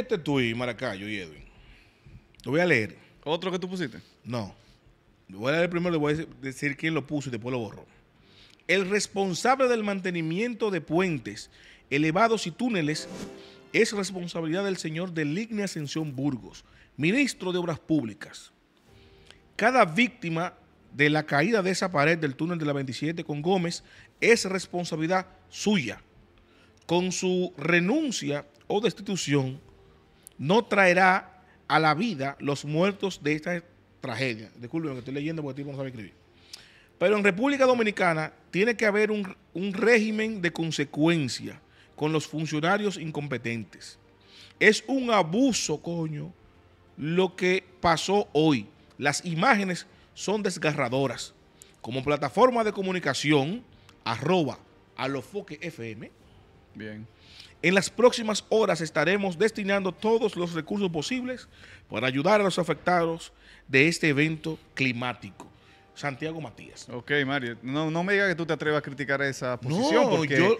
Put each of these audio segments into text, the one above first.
este tuit, Maracayo y Edwin. Lo voy a leer. ¿Otro que tú pusiste? No. Lo voy a leer primero, le voy a decir, quién lo puso y después lo borro El responsable del mantenimiento de puentes, elevados y túneles es responsabilidad del señor Deligne Ascensión Burgos, ministro de Obras Públicas. Cada víctima de la caída de esa pared del túnel de la 27 con Gómez es responsabilidad suya. Con su renuncia o destitución, no traerá a la vida los muertos de esta tragedia. Disculpen que estoy leyendo porque no sabe escribir. Pero en República Dominicana tiene que haber un, un régimen de consecuencia con los funcionarios incompetentes. Es un abuso, coño, lo que pasó hoy. Las imágenes son desgarradoras. Como plataforma de comunicación, arroba a los FM. Bien. En las próximas horas estaremos destinando todos los recursos posibles para ayudar a los afectados de este evento climático. Santiago Matías. Ok, Mario. No, me digas que tú te atrevas a criticar esa posición, porque yo,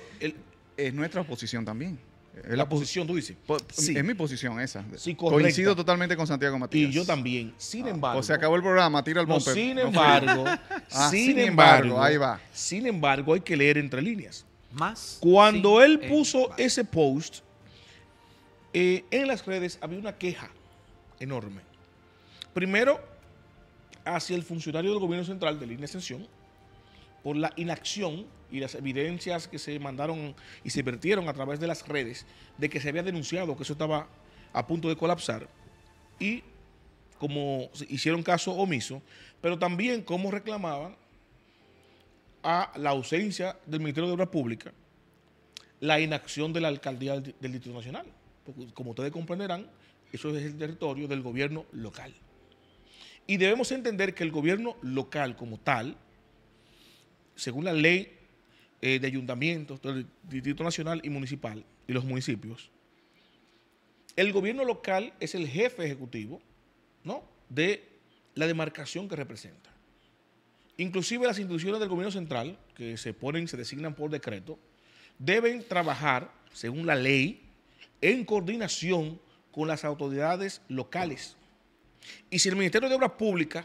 es nuestra posición también. Es la, posición, tú dices. sí. Es mi posición esa. Coincido totalmente con Santiago Matías. Y yo también. Sin ah, embargo. O se acabó el programa, tira el no, ah, Sin embargo, sin, embargo, ahí va. Sin embargo, hay que leer entre líneas. Cuando él eh, puso ese post, eh, en las redes había una queja enorme. Primero, hacia el funcionario del gobierno central de línea extensión por la inacción y las evidencias que se mandaron y se vertieron a través de las redes de que se había denunciado que eso estaba a punto de colapsar y como hicieron caso omiso, pero también como reclamaban a la ausencia del Ministerio de Obras Públicas, la inacción de la alcaldía del, Distrito Nacional. como ustedes comprenderán, eso es el territorio del gobierno local. Y debemos entender que el gobierno local como tal, según la ley eh, de ayuntamientos del Distrito Nacional y Municipal y los municipios, el gobierno local es el jefe ejecutivo ¿no? de la demarcación que representa. Inclusive las instituciones del gobierno central, que se ponen, se designan por decreto, deben trabajar, según la ley, en coordinación con las autoridades locales. Y si el Ministerio de Obras Públicas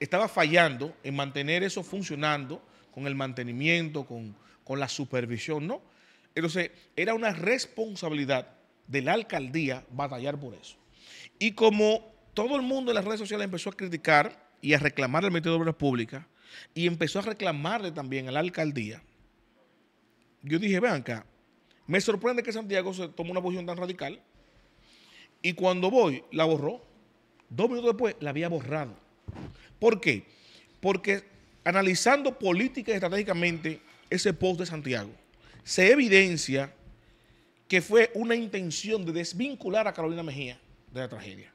estaba fallando en mantener eso funcionando, con el mantenimiento, con, con la supervisión, ¿no? Entonces, era una responsabilidad de la alcaldía batallar por eso. Y como todo el mundo en las redes sociales empezó a criticar y a reclamar al Ministerio de Obras Públicas y empezó a reclamarle también a la alcaldía. Yo dije, vean acá, me sorprende que Santiago se tomó una posición tan radical y cuando voy la borró. Dos minutos después la había borrado. ¿Por qué? Porque analizando política y estratégicamente ese post de Santiago, se evidencia que fue una intención de desvincular a Carolina Mejía de la tragedia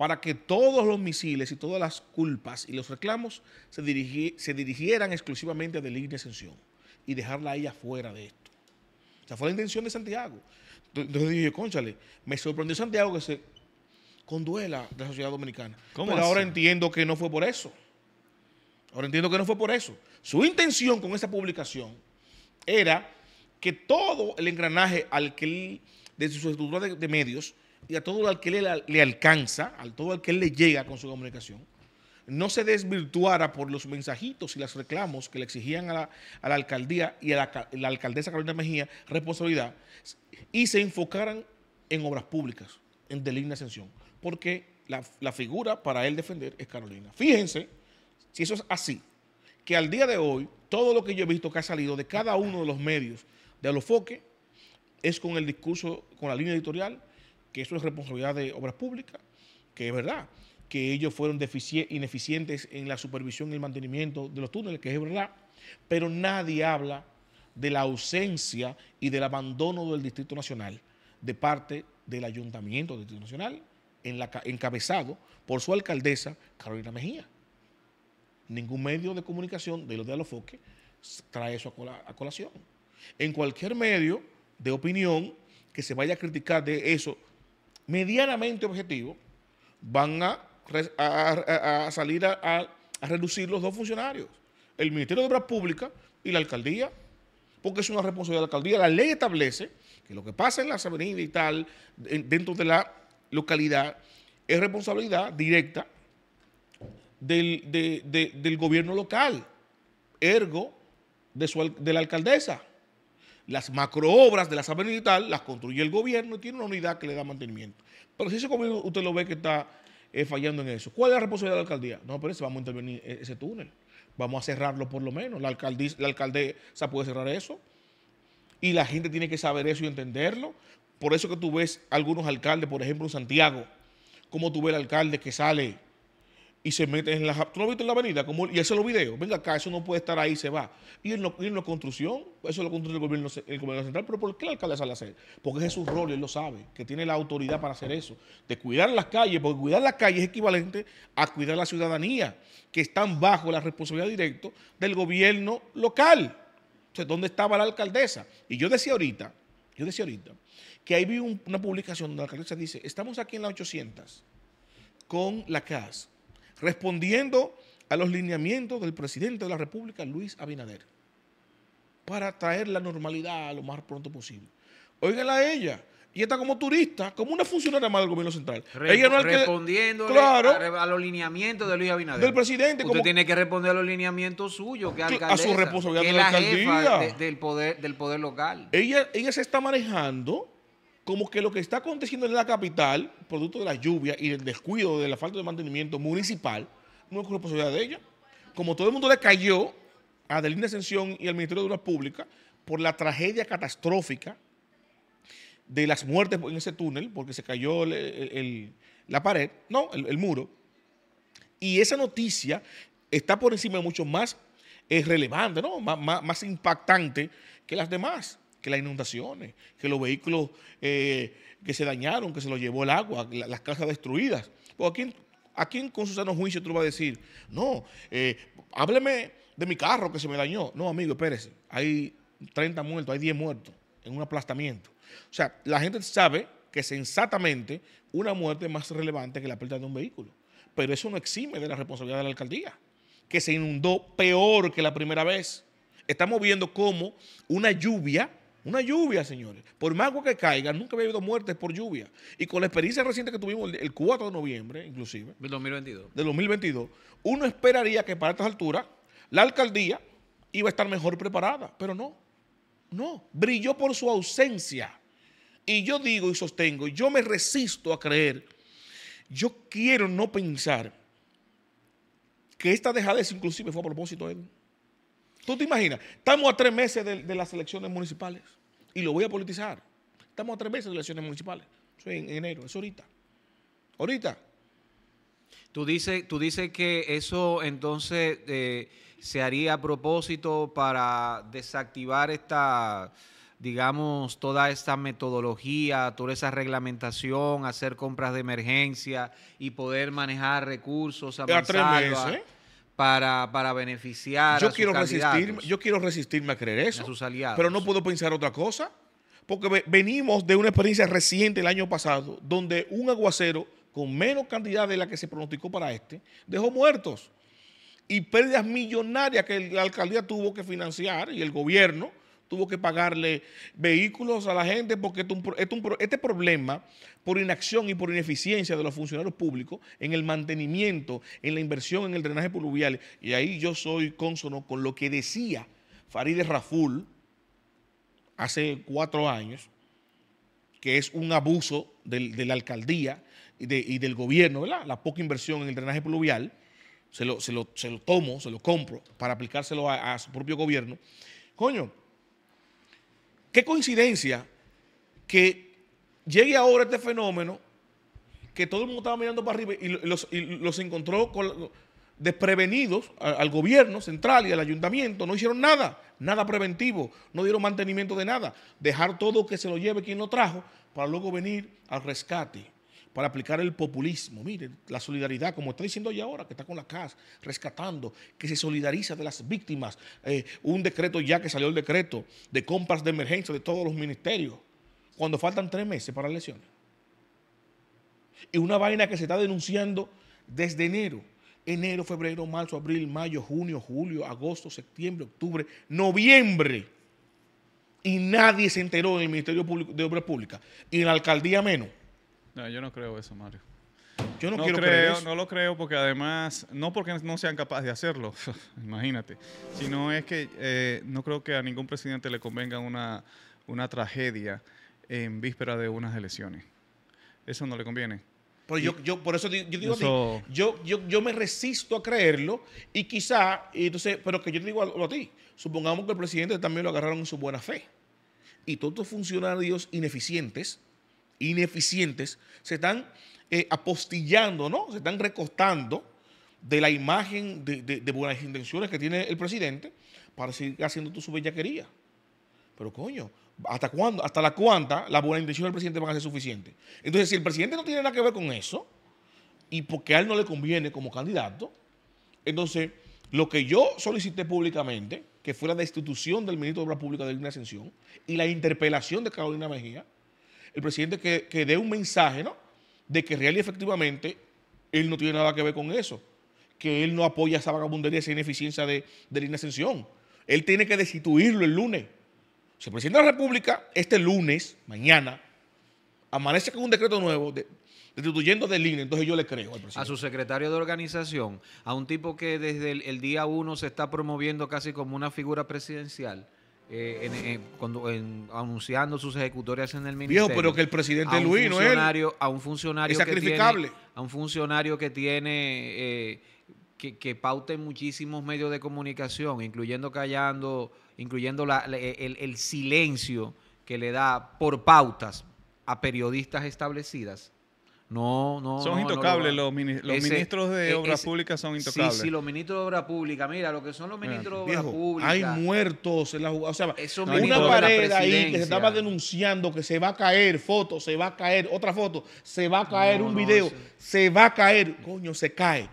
para que todos los misiles y todas las culpas y los reclamos se, dirigieran exclusivamente a Deligne Ascensión y dejarla ahí ella fuera de esto. O Esa fue la intención de Santiago. Entonces dije, conchale, me sorprendió Santiago que se conduela de la sociedad dominicana. Pero ahora entiendo que no fue por eso. Ahora entiendo que no fue por eso. Su intención con esa publicación era que todo el engranaje al que él, de su estructura de medios y a todo el que le, le alcanza, a todo el que le llega con su comunicación, no se desvirtuara por los mensajitos y los reclamos que le exigían a la, alcaldía y a la, alcaldesa Carolina Mejía responsabilidad y se enfocaran en obras públicas, en de ascensión, porque la, la, figura para él defender es Carolina. Fíjense, si eso es así, que al día de hoy todo lo que yo he visto que ha salido de cada uno de los medios de Alofoque es con el discurso, con la línea editorial que eso es responsabilidad de obras públicas, que es verdad, que ellos fueron ineficientes en la supervisión y el mantenimiento de los túneles, que es verdad, pero nadie habla de la ausencia y del abandono del Distrito Nacional de parte del Ayuntamiento del Distrito Nacional, encabezado por su alcaldesa Carolina Mejía. Ningún medio de comunicación de los de Alofoque trae eso a, colación. En cualquier medio de opinión que se vaya a criticar de eso, medianamente objetivo, van a, a, salir a, reducir los dos funcionarios, el Ministerio de Obras Públicas y la alcaldía, porque es una responsabilidad de la alcaldía. La ley establece que lo que pasa en las avenidas y tal, dentro de la localidad, es responsabilidad directa del, gobierno local, ergo de, de la alcaldesa. Las macroobras de la y Militar las construye el gobierno y tiene una unidad que le da mantenimiento. Pero si ese gobierno usted lo ve que está eh, fallando en eso, ¿cuál es la responsabilidad de la alcaldía? No, pero vamos a intervenir e-, ese túnel. Vamos a cerrarlo por lo menos. La, alcaldía, la alcaldesa puede cerrar eso. Y la gente tiene que saber eso y entenderlo. Por eso que tú ves algunos alcaldes, por ejemplo, en Santiago, como tú ves el alcalde que sale y se mete en la... ¿Tú no viste en la avenida? Como, y eso lo videos. Venga acá, eso no puede estar ahí, se va. Y en, la construcción, eso lo construye el gobierno, central. Pero ¿por qué la alcaldesa lo hace? Porque ese es su rol, él lo sabe, que tiene la autoridad para hacer eso. De cuidar las calles, porque cuidar las calles es equivalente a cuidar la ciudadanía, que están bajo la responsabilidad directa del gobierno local. sea, ¿dónde estaba la alcaldesa? Y yo decía ahorita, yo decía ahorita, que ahí vi una publicación donde la alcaldesa dice, estamos aquí en la 800 con la CAS respondiendo a los lineamientos del presidente de la República, Luis Abinader, para traer la normalidad lo más pronto posible. Óigala a ella. Y está como turista, como una funcionaria más del gobierno central. ella no respondiendo claro, a, los lineamientos de Luis Abinader. Del presidente. Usted tiene que responder a los lineamientos suyos, que alcaldesa, A su responsabilidad de la, alcaldía. del, poder, del poder local. Ella, ella se está manejando como que lo que está aconteciendo en la capital, producto de la lluvia y del descuido de la falta de mantenimiento municipal, no es responsabilidad de ella. Como todo el mundo le cayó a Adelina Ascensión y al Ministerio de Obras Pública por la tragedia catastrófica de las muertes en ese túnel, porque se cayó la pared, no, el, muro. Y esa noticia está por encima de mucho más es relevante, más impactante que las demás que las inundaciones, que los vehículos eh, que se dañaron, que se los llevó el agua, las casas destruidas. Pues, ¿a, quién, con su sano juicio tú vas a decir, no, eh, hábleme de mi carro que se me dañó? No, amigo, espérese, hay 30 muertos, hay 10 muertos en un aplastamiento. O sea, la gente sabe que sensatamente una muerte es más relevante que la pérdida de un vehículo. Pero eso no exime de la responsabilidad de la alcaldía, que se inundó peor que la primera vez. Estamos viendo cómo una lluvia una lluvia, señores. Por más agua que caiga, nunca había habido muertes por lluvia. Y con la experiencia reciente que tuvimos el 4 de noviembre, inclusive. Del 2022. Del 2022. Uno esperaría que para estas alturas la alcaldía iba a estar mejor preparada. Pero no. No. Brilló por su ausencia. Y yo digo y sostengo, yo me resisto a creer. Yo quiero no pensar que esta dejadez inclusive fue a propósito de él. ¿Tú te imaginas? Estamos a tres meses de, las elecciones municipales y lo voy a politizar. Estamos a tres meses de las elecciones municipales. Eso en enero, eso ahorita. Ahorita. Tú dices, tú dices que eso entonces eh, se haría a propósito para desactivar esta, digamos, toda esta metodología, toda esa reglamentación, hacer compras de emergencia y poder manejar recursos. A, a tres meses. ¿eh? para, beneficiar yo a quiero Yo quiero resistirme a creer eso. A sus Pero no puedo pensar otra cosa. Porque venimos de una experiencia reciente el año pasado, donde un aguacero con menos cantidad de la que se pronosticó para este, dejó muertos y pérdidas millonarias que la alcaldía tuvo que financiar y el gobierno tuvo que pagarle vehículos a la gente porque este problema por inacción y por ineficiencia de los funcionarios públicos en el mantenimiento, en la inversión, en el drenaje pluvial, y ahí yo soy consono con lo que decía Farideh Raful hace cuatro años, que es un abuso de la alcaldía y, del gobierno, ¿verdad? la poca inversión en el drenaje pluvial, se lo, se se lo tomo, se lo compro para aplicárselo a su propio gobierno. Coño, Qué coincidencia que llegue ahora este fenómeno que todo el mundo estaba mirando para arriba y los, encontró desprevenidos al gobierno central y al ayuntamiento. No hicieron nada, nada preventivo, no dieron mantenimiento de nada. Dejar todo que se lo lleve quien lo trajo para luego venir al rescate para aplicar el populismo. Miren, la solidaridad, como está diciendo hoy ahora, que está con la CAS, rescatando, que se solidariza de las víctimas. Eh, un decreto ya que salió el decreto de compras de emergencia de todos los ministerios, cuando faltan tres meses para elecciones. Y una vaina que se está denunciando desde enero. Enero, febrero, marzo, abril, mayo, junio, julio, agosto, septiembre, octubre, noviembre. Y nadie se enteró en el Ministerio de Obras Públicas y en la alcaldía menos. No, yo no creo eso, Mario. Yo no, no quiero No lo creo porque además, no porque no sean capaces de hacerlo, imagínate, sino es que eh, no creo que a ningún presidente le convenga una, una tragedia en víspera de unas elecciones. Eso no le conviene. Pero pues yo, por eso yo, digo yo, me resisto a creerlo y quizá, entonces, pero que yo te digo a, a, ti, supongamos que el presidente también lo agarraron en su buena fe. Y todos estos funcionarios ineficientes ineficientes, se están eh, apostillando, ¿no? Se están recostando de la imagen de, buenas intenciones que tiene el presidente para seguir haciendo su bellaquería. Pero coño, ¿hasta cuándo? ¿Hasta la cuánta las buenas intenciones del presidente van a ser suficientes? Entonces, si el presidente no tiene nada que ver con eso, y porque a él no le conviene como candidato, entonces lo que yo solicité públicamente, que fue la destitución del ministro de Obras Públicas de Lina Ascensión y la interpelación de Carolina Mejía, el presidente que, dé un mensaje, De que real y efectivamente él no tiene nada que ver con eso, que él no apoya esa vagabundería, esa ineficiencia de, de la Él tiene que destituirlo el lunes. Si el presidente de la República, este lunes, mañana, amanece con un decreto nuevo de, destituyendo del INE, entonces yo le creo al presidente. A su secretario de organización, a un tipo que desde el, el día uno se está promoviendo casi como una figura presidencial eh, en, eh, cuando, anunciando sus ejecutorias en el ministerio. pero que el presidente Luis no es. A un funcionario. sacrificable. a un funcionario que tiene. Eh, que, que muchísimos medios de comunicación, incluyendo callando, incluyendo el silencio que le da por pautas a periodistas establecidas. No, no. Son intocables, los, ministros de e, Obras Públicas son intocables. Sí, sí, los ministros de Obras Públicas. Mira, lo que son los ah, ministros de Obras Públicas. Hay muertos en la O sea, una pared ahí que se estaba denunciando que se va a caer, foto, se va a caer, otra foto, se va a caer, un video, se va a caer. Coño, se cae.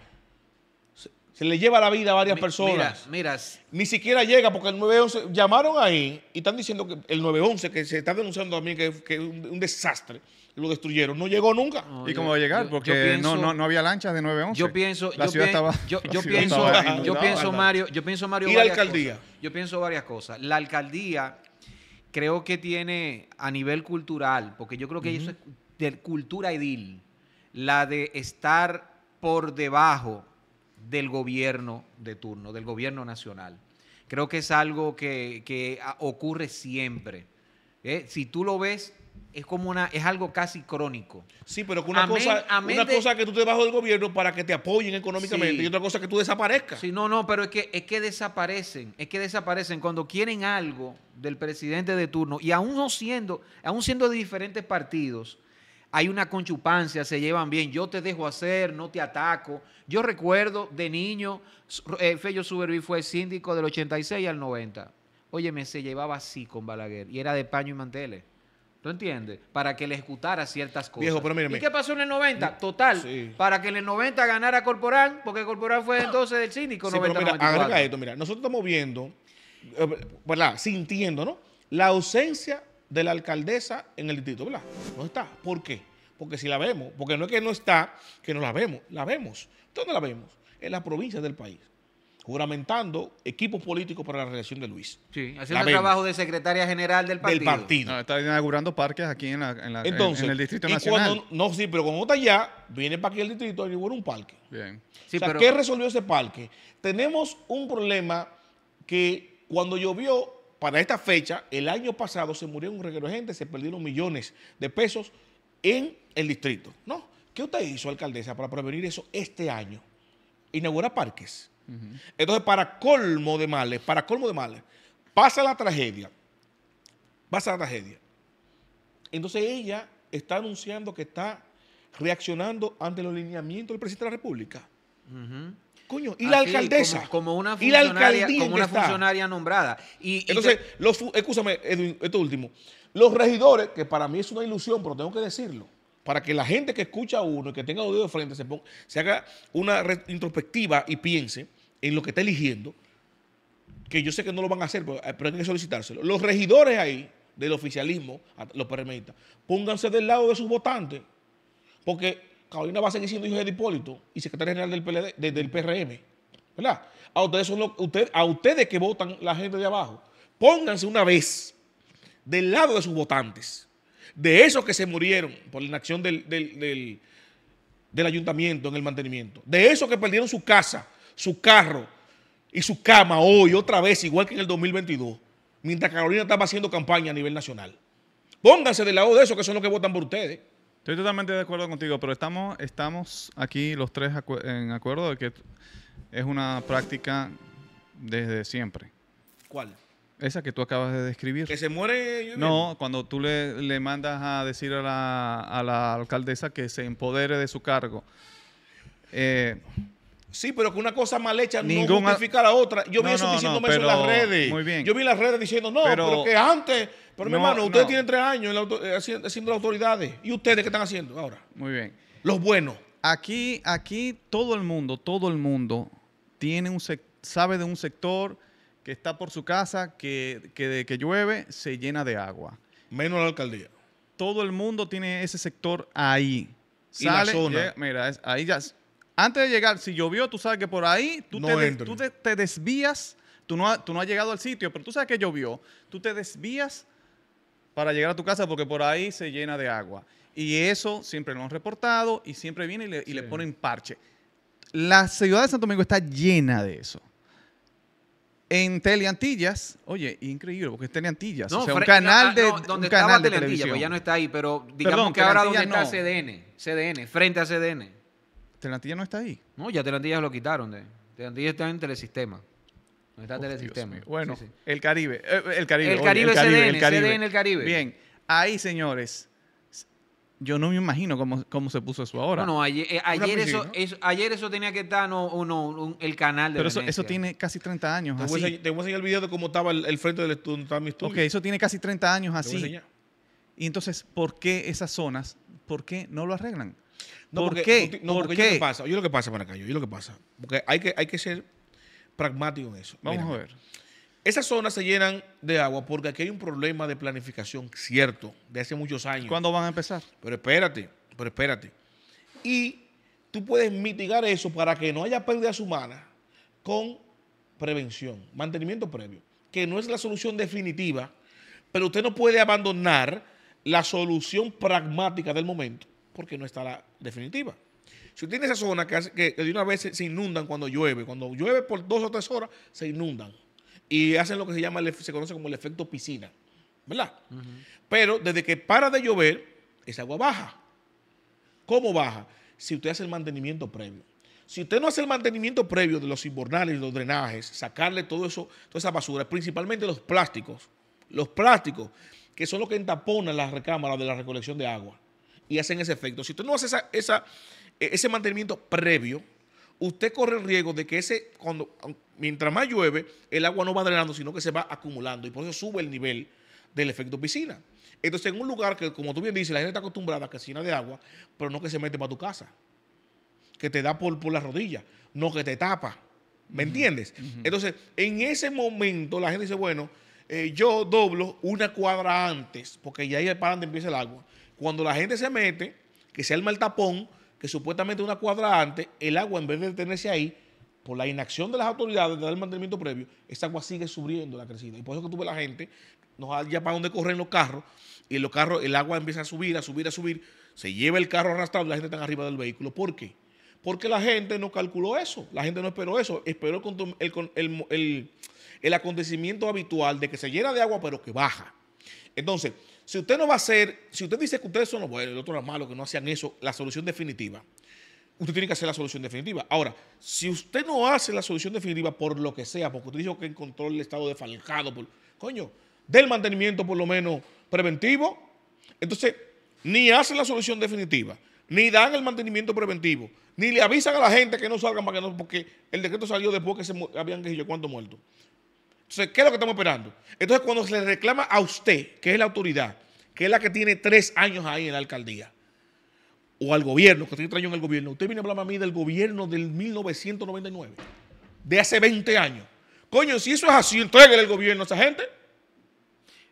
Se, le lleva la vida a varias personas. Miras, Ni siquiera llega porque el 911. Llamaron ahí y están diciendo que el 911, que se está denunciando también que es un desastre lo destruyeron. No llegó nunca. ¿Y cómo va a llegar? Porque no, no, había lanchas de 911. Yo pienso, la yo ciudad estaba, yo, pienso, yo pienso Mario, yo pienso Mario. Y la alcaldía. Yo pienso varias cosas. La alcaldía creo que tiene a nivel cultural, porque yo creo que eso es de cultura edil, la de estar por debajo del gobierno de turno, del gobierno nacional. Creo que es algo que, ocurre siempre. Eh, si tú lo ves, es como una, es algo casi crónico. Sí, pero que una, cosa, una cosa que tú te bajo del gobierno para que te apoyen económicamente y otra cosa que tú desaparezcas. Sí, no, no, pero es que, es que desaparecen, es que desaparecen cuando quieren algo del presidente de turno y aún no siendo, aún siendo de diferentes partidos, hay una conchupancia, se llevan bien, yo te dejo hacer, no te ataco. Yo recuerdo de niño, eh, Fello Suberví fue síndico del 86 al 90. Óyeme, se llevaba así con Balaguer y era de paño y manteles. ¿Tú entiendes? Para que le ejecutara ciertas cosas. ¿Y qué pasó en el 90? Total. Para que en el 90 ganara Corporal, porque Corporal fue entonces del cínico. Sí, 90, pero mira, agrega esto, mira. Nosotros estamos viendo, eh, ¿verdad? Sintiendo, ¿no? La ausencia de la alcaldesa en el distrito, ¿verdad? No está. ¿Por qué? Porque si la vemos, porque no es que no está, que no la vemos, la vemos. ¿Dónde la vemos? En las provincias del país juramentando equipos políticos para la reelección de Luis. Sí, haciendo el trabajo de secretaria general del partido. Del partido. Ah, está inaugurando parques aquí en, la, en, en, el Distrito y Nacional. Cuando, no, sí, pero cuando está allá, viene para aquí el distrito y inaugura un parque. Bien. Sí, ¿qué resolvió ese parque? Tenemos un problema que cuando llovió, para esta fecha, el año pasado se murió un reguero de gente, se perdieron millones de pesos en el distrito. ¿No? ¿Qué usted hizo, alcaldesa, para prevenir eso este año? Inaugura parques entonces, para colmo de males, para colmo de males, pasa la tragedia. Pasa la tragedia. Entonces ella está anunciando que está reaccionando ante los lineamientos del presidente de la República. Coño, y la alcaldesa. Como, una funcionaria, y la como una funcionaria nombrada. Y, Entonces, escúchame, esto último. Los regidores, que para mí es una ilusión, pero tengo que decirlo, para que la gente que escucha a uno y que tenga oído de frente se, se haga una introspectiva y piense, en lo que está eligiendo, que yo sé que no lo van a hacer, pero, eh, hay que solicitárselo. Los regidores ahí del oficialismo, los permita pónganse del lado de sus votantes, porque Carolina va a seguir siendo hijo de Hipólito y secretaria general del, del PRM, ¿verdad? A ustedes, son a ustedes que votan la gente de abajo, pónganse una vez del lado de sus votantes, de esos que se murieron por la inacción del, del, del ayuntamiento en el mantenimiento, de esos que perdieron su casa su carro y su cama hoy, otra vez, igual que en el 2022, mientras Carolina estaba haciendo campaña a nivel nacional. Pónganse del lado de eso, que son los que votan por ustedes. Estoy totalmente de acuerdo contigo, pero estamos, estamos aquí los tres en acuerdo de que es una práctica desde siempre. ¿Cuál? Esa que tú acabas de describir. Que se muere. No, cuando tú le, mandas a decir a la, a la, alcaldesa que se empodere de su cargo. Eh, Sí, pero que una cosa mal hecha no justifica a la otra. Yo vi eso diciendo diciéndome eso en las redes. Yo vi las redes diciendo, no, pero, que antes. Pero mi hermano, ustedes tienen tres años eh, haciendo, las autoridades. ¿Y ustedes qué están haciendo ahora? Muy bien. Los buenos. Aquí, aquí todo el mundo, todo el mundo tiene un sabe de un sector que está por su casa, que, que de que llueve se llena de agua. Menos la alcaldía. Todo el mundo tiene ese sector ahí. la zona. mira, ahí ya antes de llegar, si llovió, tú sabes que por ahí tú, te, desvías, tú no, has llegado al sitio, pero tú sabes que llovió, tú te desvías para llegar a tu casa porque por ahí se llena de agua. Y eso siempre lo han reportado y siempre viene y le, y ponen parche. La ciudad de Santo Domingo está llena de eso. En Teleantillas, oye, increíble, porque es Teleantillas, no, o un canal ah, de, no, donde canal pues ya no está ahí, pero digamos que ahora donde está CDN, CDN, frente a CDN. Telantilla no está ahí. No, ya Telantilla lo quitaron. De, Telantilla está en Telesistema. No está en Telesistema. Bueno, eh, eh, el Caribe. el Caribe. El Caribe, el Caribe, CDN, el Caribe. Bien. Ahí, señores. Yo no me imagino cómo, se puso eso ahora. No, no, ayer, eh, ayer eso, ayer eso tenía que estar no, el canal de Pero eso, tiene casi 30 años. Te, así. Voy, a, enseñar el video de cómo estaba el, frente del estudio, estaba mi estudio. Ok, eso tiene casi 30 años así. Y entonces, ¿por qué esas zonas, por qué no lo arreglan? ¿Por qué? Yo lo que pasa, yo lo que pasa, Maracayo, yo lo que pasa. Porque hay que, hay que ser pragmático en eso. Vamos a ver. Esas zonas se llenan de agua porque aquí hay un problema de planificación cierto, de hace muchos años. ¿Cuándo van a empezar? Pero espérate, pero espérate. Y tú puedes mitigar eso para que no haya pérdidas humanas con prevención, mantenimiento previo, que no es la solución definitiva, pero usted no puede abandonar la solución pragmática del momento porque no está la definitiva. Si usted tiene esa zona que, de una vez se, inundan cuando llueve, cuando llueve por dos o tres horas, se inundan. Y hacen lo que se llama, se conoce como el efecto piscina, ¿verdad? Pero desde que para de llover, esa agua baja. ¿Cómo baja? Si usted hace el mantenimiento previo. Si usted no hace el mantenimiento previo de los invernales, los drenajes, sacarle todo eso, toda esa basura, principalmente los plásticos, los plásticos, que son los que entaponan las recámaras de la recolección de agua y hacen ese efecto. Si usted no hace esa, e, ese mantenimiento previo, usted corre el riesgo de que ese, cuando, mientras más llueve, el agua no va drenando, sino que se va acumulando y por eso sube el nivel del efecto piscina. Entonces, en un lugar que, como tú bien dices, la gente está acostumbrada a que llena de agua, pero no que se mete para tu casa, que te da por, por las rodillas, no que te tapa. ¿Me entiendes? Entonces, en ese momento la gente dice, bueno, eh, yo doblo una cuadra antes, porque ya ahí para donde empieza el agua cuando la gente se mete, que se arma el tapón, que supuestamente una cuadra antes, el agua en vez de detenerse ahí, por la inacción de las autoridades de dar el mantenimiento previo, esa agua sigue subiendo la crecida. Y por eso que tuve la gente, ya para dónde corren los carros, y los carros, el agua empieza a subir, a subir, a subir, se lleva el carro arrastrado y la gente está arriba del vehículo. ¿Por qué? Porque la gente no calculó eso, la gente no esperó eso, esperó el acontecimiento habitual de que se llena de agua pero que baja. Entonces, si usted no va a hacer, si usted dice que ustedes son los buenos, y los otros los malos, que no hacían eso, la solución definitiva, usted tiene que hacer la solución definitiva. Ahora, si usted no hace la solución definitiva por lo que sea, porque usted dijo que encontró el estado de por, coño, del mantenimiento por lo menos preventivo, entonces ni hace la solución definitiva, ni dan el mantenimiento preventivo, ni le avisan a la gente que no salgan para que no, porque el decreto salió después que se habían que yo cuánto muertos. Entonces, ¿qué es lo que estamos esperando? Entonces, cuando se le reclama a usted, que es la autoridad, que es la que tiene tres años ahí en la alcaldía, o al gobierno, que tiene tres años en el gobierno, usted viene a hablarme a mí del gobierno del 1999, de hace 20 años. Coño, si eso es así, entréguele el gobierno a esa gente.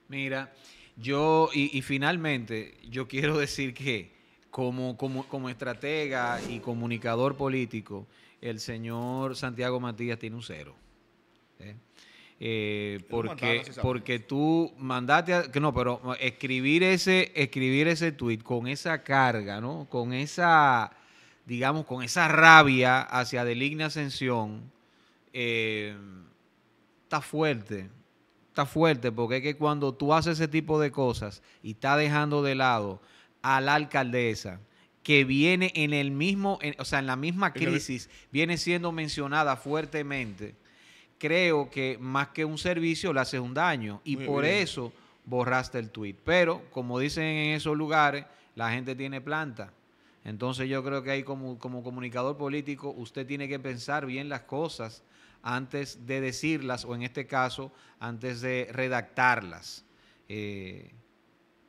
Mira, yo, y, finalmente, yo quiero decir que como, como estratega y comunicador político, el señor Santiago Matías tiene un cero. ¿eh? Eh, porque, porque tú mandaste, que no, pero escribir ese, escribir ese tweet con esa carga, ¿no? Con esa, digamos, con esa rabia hacia Deligna Ascensión, eh, está fuerte, está fuerte, porque es que cuando tú haces ese tipo de cosas y está dejando de lado a la alcaldesa, que viene en el mismo, o sea, en la misma crisis, viene siendo mencionada fuertemente creo que más que un servicio le haces un daño y por eso borraste el tweet. Pero como dicen en esos lugares, la gente tiene planta. Entonces yo creo que ahí como, como comunicador político usted tiene que pensar bien las cosas antes de decirlas o en este caso antes de redactarlas. Eh,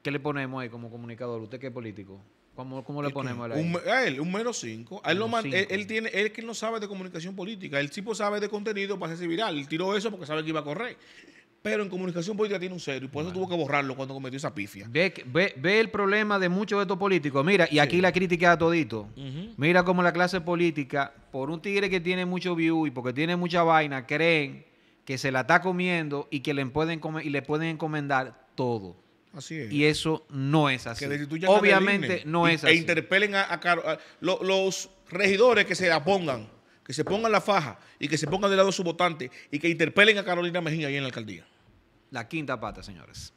¿Qué le ponemos ahí como comunicador? ¿Usted qué político? ¿Cómo, le ponemos a él? Un, a él, un 5. Él, lo tiene, él que no sabe de comunicación política. El tipo sabe de contenido para hacerse viral. Él tiró eso porque sabe que iba a correr. Pero en comunicación política tiene un cero y por eso tuvo que borrarlo cuando cometió esa pifia. Ve, ve, el problema de muchos de estos políticos. Mira, y aquí la crítica a todito. Mira cómo la clase política, por un tigre que tiene mucho view y porque tiene mucha vaina, creen que se la está comiendo y que le pueden, y le pueden encomendar todo. Así es. Y eso no es así. Obviamente no es e así. E interpelen a, los regidores que se apongan, que se pongan la faja y que se pongan de lado de su votante y que interpelen a Carolina Mejía ahí en la alcaldía. La quinta pata, señores.